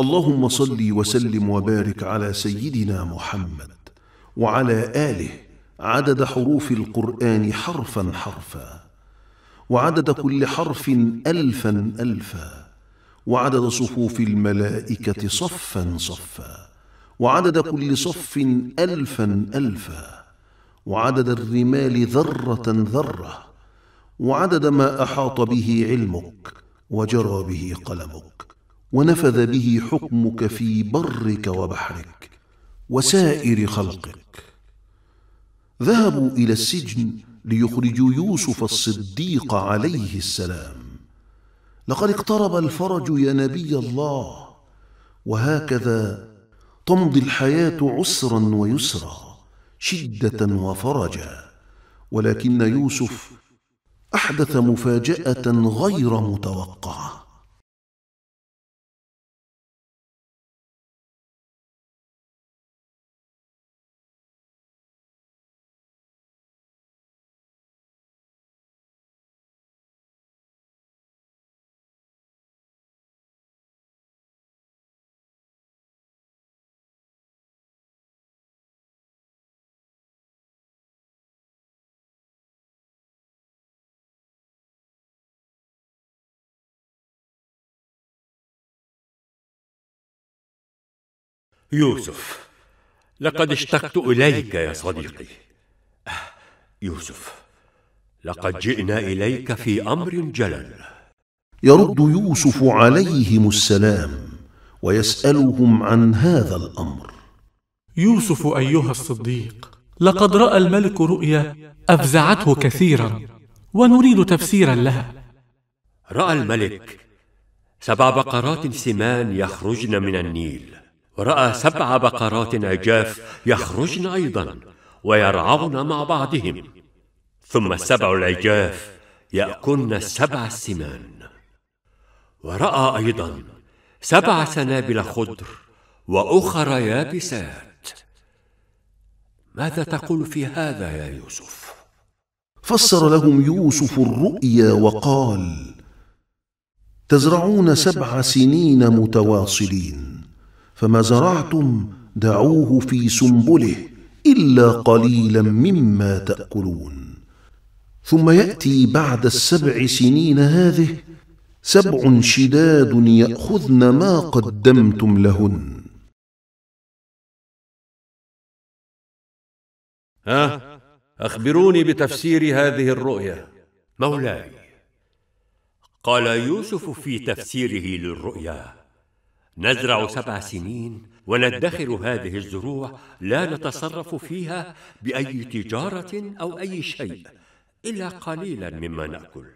اللهم صل وسلم وبارك على سيدنا محمد وعلى آله عدد حروف القرآن حرفا حرفا وعدد كل حرف ألفا ألفا وعدد صفوف الملائكة صفا صفا وعدد كل صف ألفا ألفا وعدد الرمال ذرة ذرة وعدد ما أحاط به علمك وجرى به قلمك ونفذ به حكمك في برك وبحرك وسائر خلقك ذهبوا إلى السجن ليخرجوا يوسف الصديق عليه السلام لقد اقترب الفرج يا نبي الله وهكذا تمضي الحياة عسرا ويسرا شدة وفرجا ولكن يوسف أحدث مفاجأة غير متوقعة يوسف لقد اشتقت إليك يا صديقي آه، يوسف لقد جئنا إليك في أمر جلل يرد يوسف عليهم السلام ويسألهم عن هذا الأمر يوسف أيها الصديق لقد رأى الملك رؤيا أفزعته كثيرا ونريد تفسيرا لها رأى الملك سبع بقرات سمان يخرجن من النيل راى سبع بقرات عجاف يخرجن ايضا ويرعون مع بعضهم ثم السبع العجاف ياكلن السبع السمان وراى ايضا سبع سنابل خضر واخر يابسات ماذا تقول في هذا يا يوسف فسر لهم يوسف الرؤيا وقال تزرعون سبع سنين متواصلين فما زرعتم دعوه في سنبله إلا قليلا مما تأكلون ثم يأتي بعد السبع سنين هذه سبع شداد يأخذن ما قدمتم لهن ها أخبروني بتفسير هذه الرؤيا مولاي قال يوسف في تفسيره للرؤيا نزرع سبع سنين وندخر هذه الزروع لا نتصرف فيها باي تجاره او اي شيء الا قليلا مما ناكل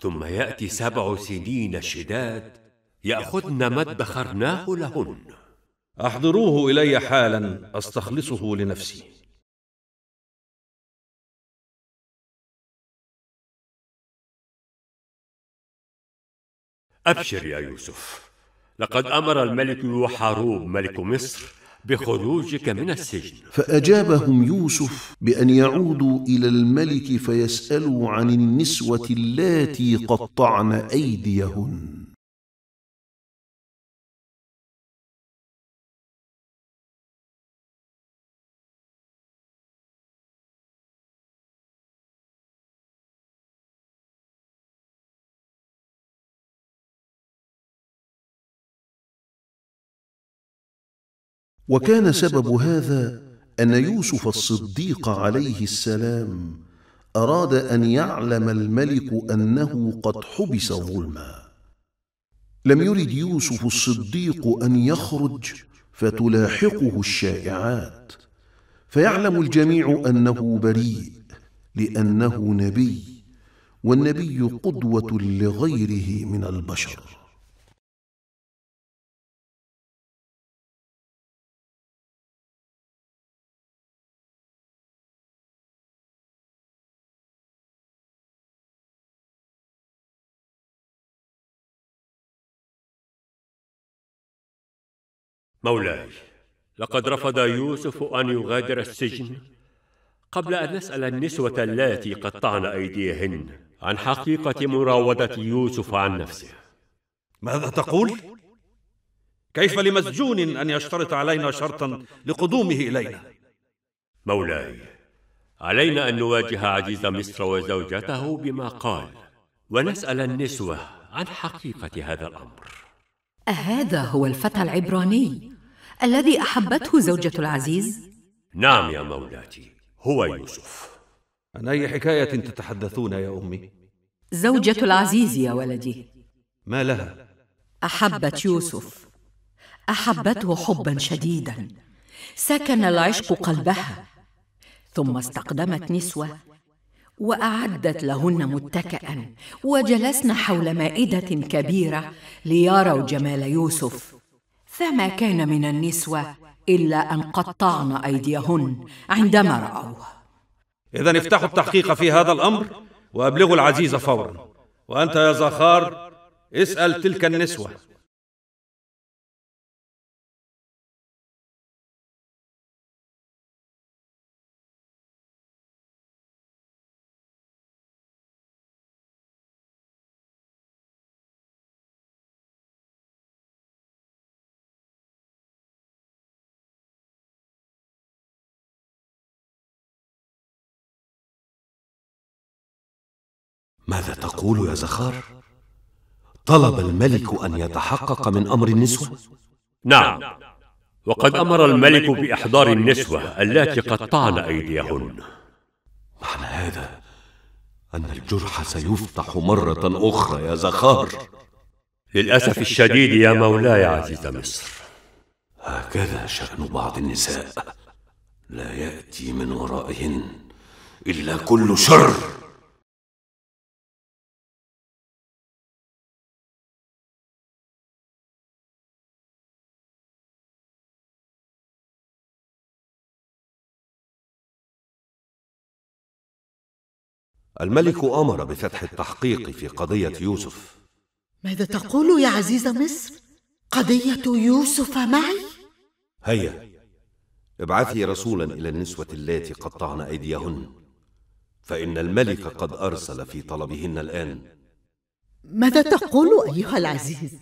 ثم ياتي سبع سنين شداد ياخذن ما ادخرناه لهن احضروه الي حالا استخلصه لنفسي ابشر يا يوسف لقد أمر الملك يوحاروب ملك مصر بخروجك من السجن فأجابهم يوسف بأن يعودوا إلى الملك فيسألوا عن النسوة اللاتي قطعن أيديهن وكان سبب هذا أن يوسف الصديق عليه السلام أراد أن يعلم الملك أنه قد حبس ظلما لم يرد يوسف الصديق أن يخرج فتلاحقه الشائعات فيعلم الجميع أنه بريء لأنه نبي والنبي قدوة لغيره من البشر مولاي لقد رفض يوسف أن يغادر السجن قبل أن نسأل النسوة اللاتي قطعن أيديهن عن حقيقة مراودة يوسف عن نفسه ماذا تقول؟ كيف لمسجون أن يشترط علينا شرطا لقدومه إلينا؟ مولاي علينا أن نواجه عزيز مصر وزوجته بما قال ونسأل النسوة عن حقيقة هذا الأمر أهذا هو الفتى العبراني الذي أحبته زوجة العزيز؟ نعم يا مولاتي هو يوسف عن أي حكاية تتحدثون يا أمي؟ زوجة العزيز يا ولدي ما لها؟ أحبت يوسف أحبته حبا شديدا سكن العشق قلبها ثم استقدمت نسوة واعدت لهن متكئا وجلسن حول مائده كبيره ليروا جمال يوسف فما كان من النسوه الا ان قطعن ايديهن عندما راوه اذا افتحوا التحقيق في هذا الامر وابلغوا العزيز فورا وانت يا زخار اسال تلك النسوه ماذا تقول يا زخار طلب الملك ان يتحقق من امر النسوه نعم وقد امر الملك باحضار النسوه اللاتي قطعن ايديهن معنى هذا ان الجرح سيفتح مره اخرى يا زخار للاسف الشديد يا مولاي عزيز مصر هكذا شان بعض النساء لا ياتي من ورائهن الا كل شر الملك امر بفتح التحقيق في قضيه يوسف ماذا تقول يا عزيز مصر قضيه يوسف معي هيا ابعثي رسولا الى النسوه اللاتي قطعن ايديهن فان الملك قد ارسل في طلبهن الان ماذا تقول ايها العزيز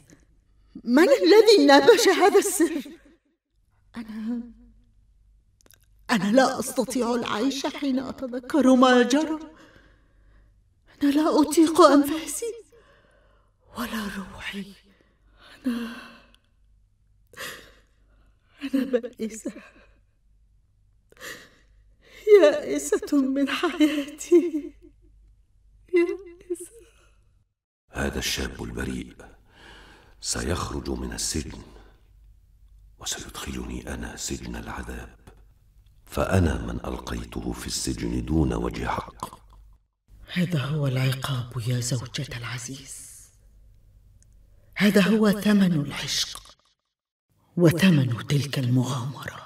من الذي نبش هذا السر انا انا لا استطيع العيش حين اتذكر ما جرى أنا لا أطيق أنفاسي ولا روحي أنا أنا بائسة يائسة من حياتي يائسة هذا الشاب البريء سيخرج من السجن وسيدخلني أنا سجن العذاب فأنا من ألقيته في السجن دون وجه حق هذا هو العقاب يا زوجة العزيز هذا هو ثمن العشق وثمن تلك المغامره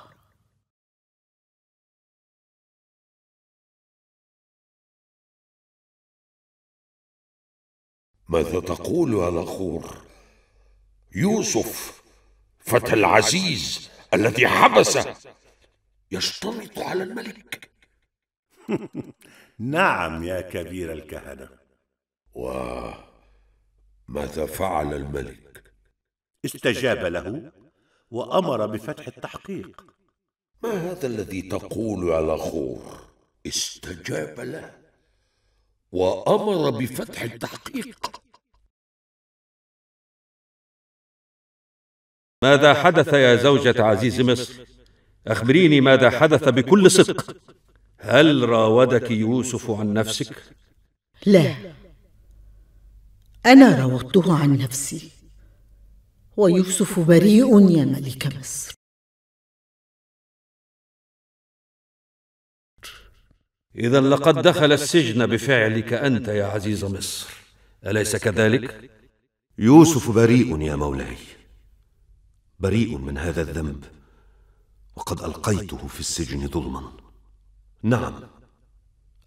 ماذا تقول يا لخور يوسف فتى العزيز الذي حبسه يشترط على الملك نعم يا كبير الكهنة وماذا فعل الملك؟ استجاب له وأمر بفتح التحقيق ما هذا الذي تقول يا خور؟ استجاب له وأمر بفتح التحقيق ماذا حدث يا زوجة عزيز مصر؟ أخبريني ماذا حدث بكل صدق هل راودك يوسف عن نفسك لا انا راودته عن نفسي ويوسف بريء يا ملك مصر اذا لقد دخل السجن بفعلك انت يا عزيز مصر اليس كذلك يوسف بريء يا مولاي بريء من هذا الذنب وقد القيته في السجن ظلما نعم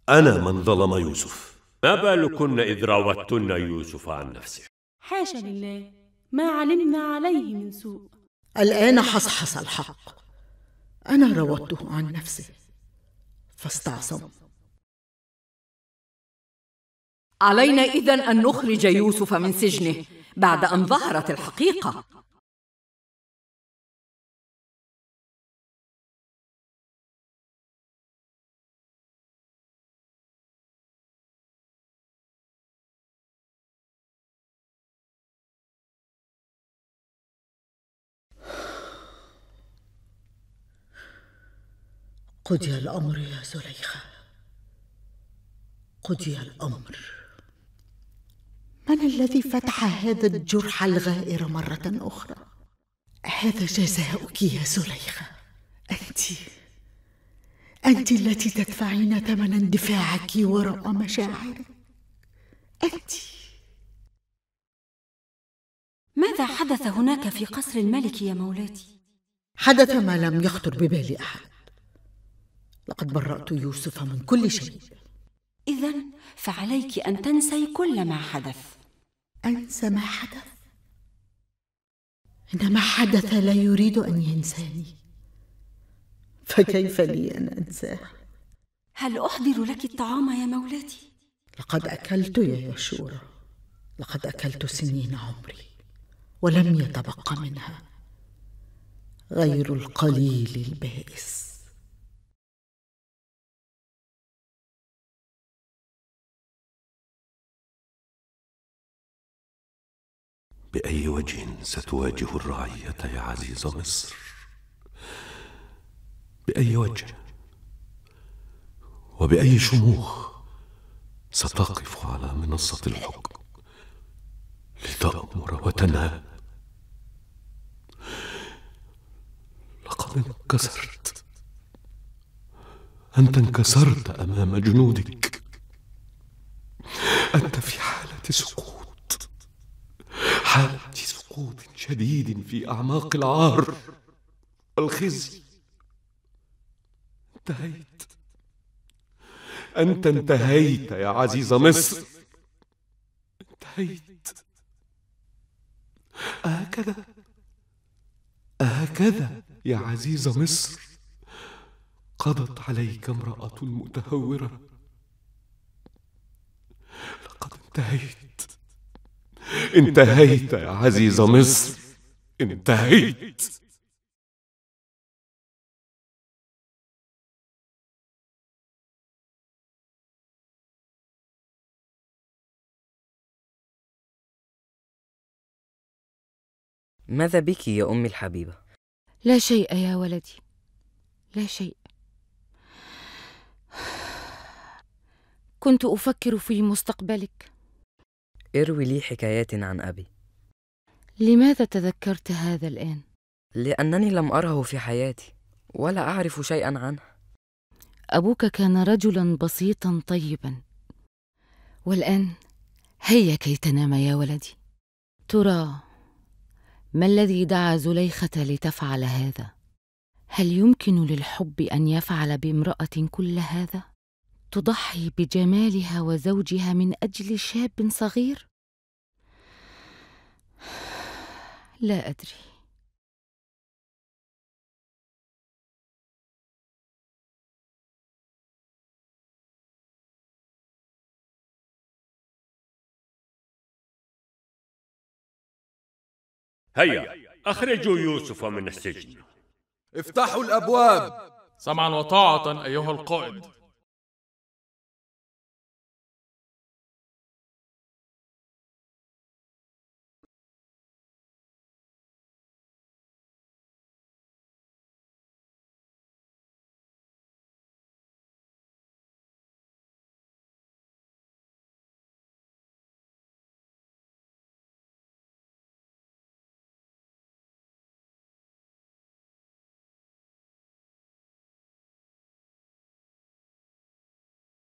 أنا من ظلم يوسف ما بالكن إذ راودتن يوسف عن نفسه حاشا لله ما علمنا عليه من سوء الآن حصحص الحق أنا راودته عن نفسه فاستعصم علينا إذا أن نخرج يوسف من سجنه بعد أن ظهرت الحقيقة قضي الأمر يا زليخة قضي الأمر من الذي فتح هذا الجرح الغائر مرة أخرى؟ هذا جزاؤك يا زليخة أنتِ أنت التي تدفعين ثمن اندفاعك وراء مشاعرك أنت ماذا حدث هناك في قصر الملك يا مولاتي؟ حدث ما لم يخطر ببال أحد لقد برأت يوسف من كل شيء إذا فعليك أن تنسي كل ما حدث أنسى ما حدث؟ إن ما حدث لا يريد أن ينساني فكيف لي أن أنساه؟ هل أحضر لك الطعام يا مولاتي؟ لقد أكلت يا يشورة لقد أكلت سنين عمري ولم يتبق منها غير القليل البائس بأي وجه ستواجه الرعية يا عزيز مصر بأي وجه وبأي شموخ ستقف على منصة الحكم لتأمر وتنهى لقد انكسرت أنت انكسرت أمام جنودك أنت في حالة سقوط سقوط شديد في أعماق العار والخزي انتهيت أنت انتهيت يا عزيز مصر انتهيت أهكذا أهكذا يا عزيز مصر قضت عليك امرأة متهورة لقد انتهيت انتهيت يا عزيز مصر انتهيت ماذا بك يا أمي الحبيبة؟ لا شيء يا ولدي لا شيء كنت أفكر في مستقبلك اروي لي حكايات عن أبي لماذا تذكرت هذا الآن؟ لأنني لم أره في حياتي ولا أعرف شيئا عنه أبوك كان رجلا بسيطا طيبا والآن هيا كي تنام يا ولدي ترى ما الذي دعا زليخة لتفعل هذا؟ هل يمكن للحب أن يفعل بامرأة كل هذا؟ تضحي بجمالها وزوجها من اجل شاب صغير لا ادري هيا أخرجوا يوسف من السجن افتحوا الأبواب سمعا وطاعة أيها القائد